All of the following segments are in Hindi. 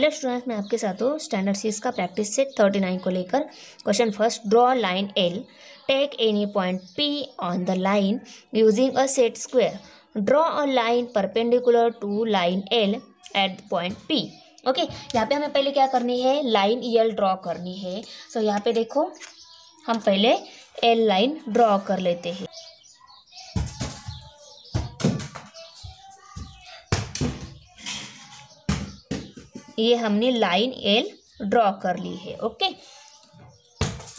हेलो स्टूडेंट्स मैं आपके साथ हूँ स्टैंडर्ड सिक्स का प्रैक्टिस सेट थर्टी नाइन को लेकर question first draw line L take any point P on the line using a set square draw a line perpendicular to line L at point P okay यहाँ पे हमें पहले क्या करनी है लाइन एल ड्रॉ करनी है सो so, यहाँ पे देखो हम पहले एल लाइन ड्रॉ कर लेते हैं ये हमने लाइन एल ड्रॉ कर ली है ओके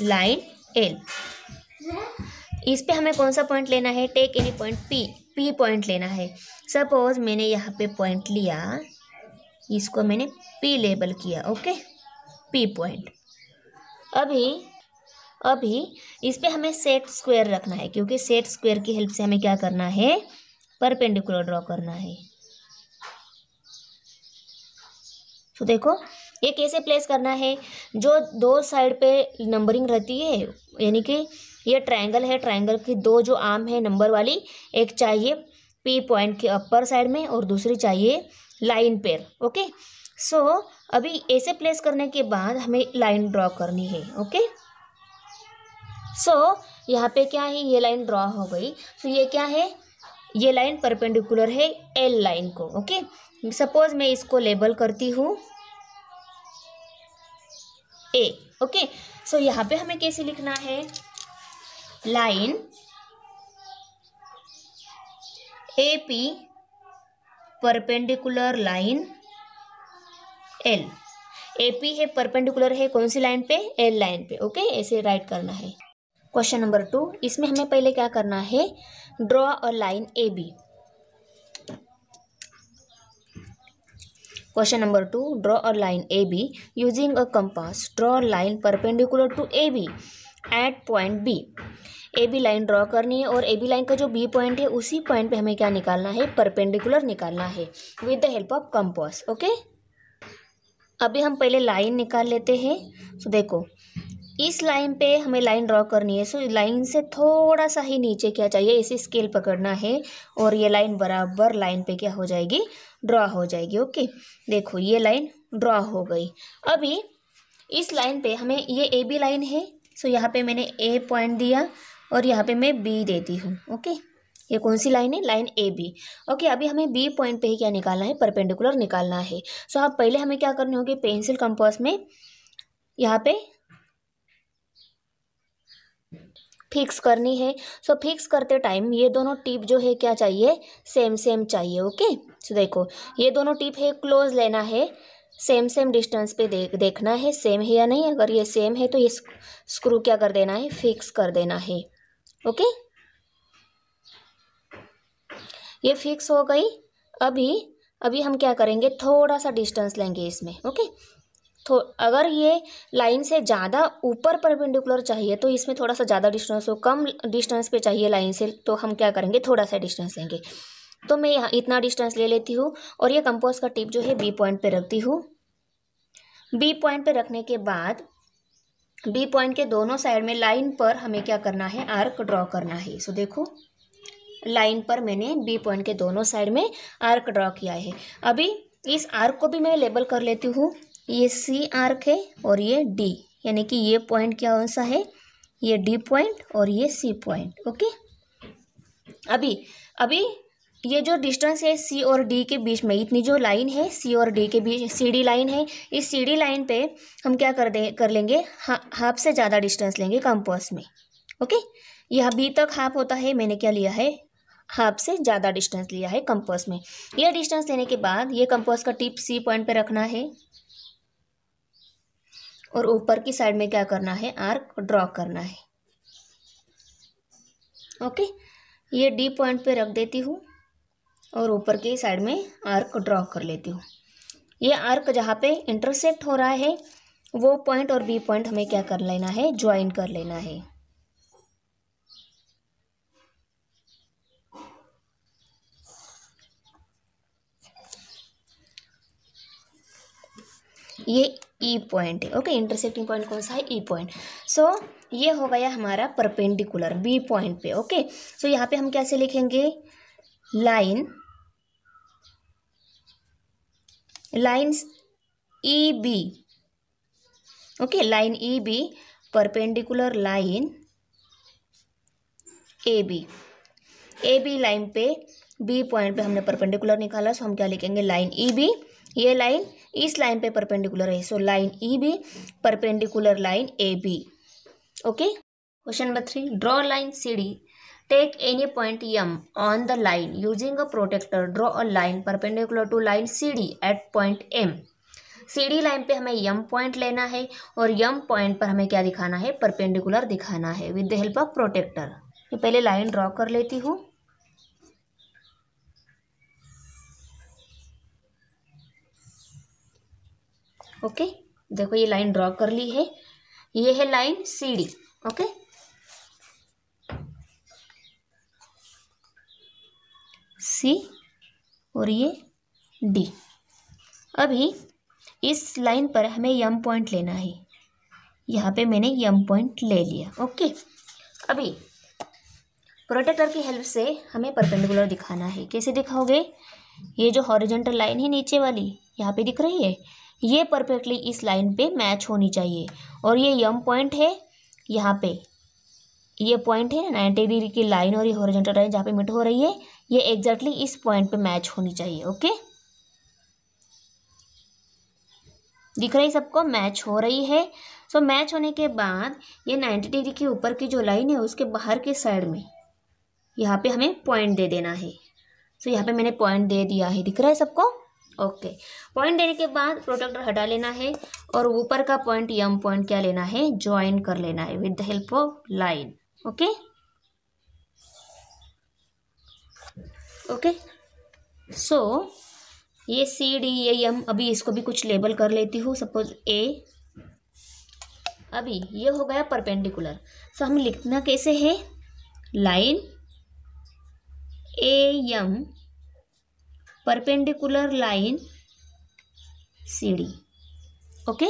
लाइन एल इस पे हमें कौन सा पॉइंट लेना है take any point P P point लेना है सपोज मैंने यहाँ पे पॉइंट लिया इसको मैंने पी लेबल किया ओके पी पॉइंट अभी अभी इस पे हमें सेट स्क्वायर रखना है क्योंकि सेट स्क्वायर की हेल्प से हमें क्या करना है परपेंडिकुलर ड्रॉ करना है तो देखो ये कैसे प्लेस करना है जो दो साइड पे नंबरिंग रहती है यानी कि ये ट्रायंगल है ट्रायंगल की दो जो आम है नंबर वाली एक चाहिए पी पॉइंट के अपर साइड में और दूसरी चाहिए लाइन पेर ओके सो so, अभी ऐसे प्लेस करने के बाद हमें लाइन ड्रॉ करनी है ओके सो so, यहाँ पे क्या है ये लाइन ड्रॉ हो गई सो so, ये क्या है ये लाइन परपेंडिकुलर है एल लाइन को ओके सपोज मैं इसको लेबल करती हूँ ए ओके सो यहाँ पे हमें कैसे लिखना है line A P perpendicular line L A P है परपेंडिकुलर है कौन सी लाइन पे एल लाइन पे ओके ऐसे राइट करना है क्वेश्चन नंबर टू इसमें हमें पहले क्या करना है draw a line A B question number two draw a line A B using a compass draw line perpendicular to A B at point B A B line draw करनी है और ए बी लाइन का जो बी पॉइंट है उसी पॉइंट पे हमें क्या निकालना है परपेंडिकुलर निकालना है with the help of compass okay अभी हम पहले लाइन निकाल लेते हैं तो देखो इस लाइन पे हमें लाइन ड्रॉ करनी है सो लाइन से थोड़ा सा ही नीचे क्या चाहिए इसे स्केल पकड़ना है और ये लाइन बराबर लाइन पे क्या हो जाएगी ड्रॉ हो जाएगी ओके देखो ये लाइन ड्रॉ हो गई अभी इस लाइन पे हमें ये ए बी लाइन है सो यहाँ पे मैंने ए पॉइंट दिया और यहाँ पे मैं बी देती हूँ ओके ये कौन सी लाइन है लाइन ए बी ओके अभी हमें बी पॉइंट पे ही क्या निकालना है परपेंडिकुलर निकालना है सो आप पहले हमें क्या करनी होगी पेंसिल कंपास में यहाँ पे फिक्स करनी है सो फिक्स करते टाइम ये दोनों टिप जो है क्या चाहिए सेम सेम चाहिए ओके सो देखो ये दोनों टिप है क्लोज लेना है सेम सेम डिस्टेंस पे देख देखना है सेम है या नहीं अगर ये सेम है तो ये स्क्रू क्या कर देना है फिक्स कर देना है ओके ये फिक्स हो गई अभी अभी हम क्या करेंगे थोड़ा सा डिस्टेंस लेंगे इसमें ओके तो अगर ये लाइन से ज़्यादा ऊपर परपेंडिकुलर चाहिए तो इसमें थोड़ा सा ज़्यादा डिस्टेंस हो कम डिस्टेंस पे चाहिए लाइन से तो हम क्या करेंगे थोड़ा सा डिस्टेंस लेंगे तो मैं यहाँ इतना डिस्टेंस ले लेती हूँ और ये कंपोज का टिप जो है बी पॉइंट पे रखती हूँ बी पॉइंट पे रखने के बाद बी पॉइंट के दोनों साइड में लाइन पर हमें क्या करना है आर्क ड्रॉ करना है सो देखो लाइन पर मैंने बी पॉइंट के दोनों साइड में आर्क ड्रॉ किया है अभी इस आर्क को भी मैं लेबल कर लेती हूँ ये सी आर्क है और ये डी यानी कि ये पॉइंट क्या कौन सा है ये डी पॉइंट और ये सी पॉइंट ओके अभी अभी ये जो डिस्टेंस है सी और डी के बीच में इतनी जो लाइन है सी और डी के बीच सी डी लाइन है इस सी डी लाइन पे हम क्या कर दे कर लेंगे हा, हाफ से ज़्यादा डिस्टेंस लेंगे कंपास में ओके यह बी तक हाफ होता है मैंने क्या लिया है हाफ से ज़्यादा डिस्टेंस लिया है कंपास में यह डिस्टेंस लेने के बाद ये कंपास का टिप सी पॉइंट पे रखना है और ऊपर की साइड में क्या करना है आर्क ड्रॉ करना है ओके ये डी पॉइंट पे रख देती हूँ और ऊपर की साइड में आर्क ड्रॉ कर लेती हूँ ये आर्क जहाँ पे इंटरसेक्ट हो रहा है वो पॉइंट और बी पॉइंट हमें क्या कर लेना है ज्वाइन कर लेना है ये ई पॉइंट है ओके इंटरसेक्टिंग पॉइंट कौन सा है ई पॉइंट सो ये हो गया हमारा परपेंडिकुलर बी पॉइंट पे ओके सो so, यहाँ पे हम कैसे लिखेंगे line lines E B okay line E B perpendicular line A B A B line पे बी पॉइंट पे हमने परपेंडिकुलर निकाला सो हम क्या लिखेंगे लाइन ई बी ये लाइन इस लाइन पे परपेंडिकुलर है so line E B perpendicular line A B okay question number three draw line C D take any point M on the line using a protractor draw a line perpendicular to line C D at point M C D line पे हमें यम पॉइंट लेना है और यम पॉइंट पर हमें क्या दिखाना है परपेंडिकुलर दिखाना है with the help of protractor पहले लाइन ड्रॉ कर लेती हूँ ओके देखो ये लाइन ड्रॉ कर ली है ये है line C D okay C और ये डी अभी इस लाइन पर हमें यम पॉइंट लेना है यहाँ पे मैंने यम पॉइंट ले लिया ओके अभी प्रोटेक्टर की हेल्प से हमें परपेंडिकुलर दिखाना है कैसे दिखाओगे ये जो हॉरिजेंटल लाइन है नीचे वाली यहाँ पे दिख रही है ये परफेक्टली इस लाइन पे मैच होनी चाहिए और ये यम पॉइंट है यहाँ पे ये पॉइंट है नाइन्टी डिग्री की लाइन और ये हॉरिजॉन्टल लाइन जहाँ पे मिट हो रही है ये एग्जैक्टली इस पॉइंट पे मैच होनी चाहिए ओके दिख रही सबको मैच हो रही है सो so, मैच होने के बाद ये नाइन्टी डिग्री के ऊपर की जो लाइन है उसके बाहर के साइड में यहाँ पे हमें पॉइंट दे देना है सो so, यहाँ पे मैंने पॉइंट दे दिया है दिख रहा है सबको ओके पॉइंट देने के बाद प्रोटेक्टर हटा लेना है और ऊपर का पॉइंट यम पॉइंट क्या लेना है ज्वाइन कर लेना है with the help of line okay okay so ये सी डी ये यम अभी इसको भी कुछ लेबल कर लेती हूँ सपोज ए अभी ये हो गया परपेंडिकुलर सो हम लिखना कैसे है line A M perpendicular line C D okay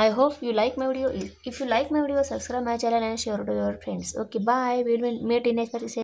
I hope you like my video if you like my video subscribe my channel and share to your friends okay bye mate in expert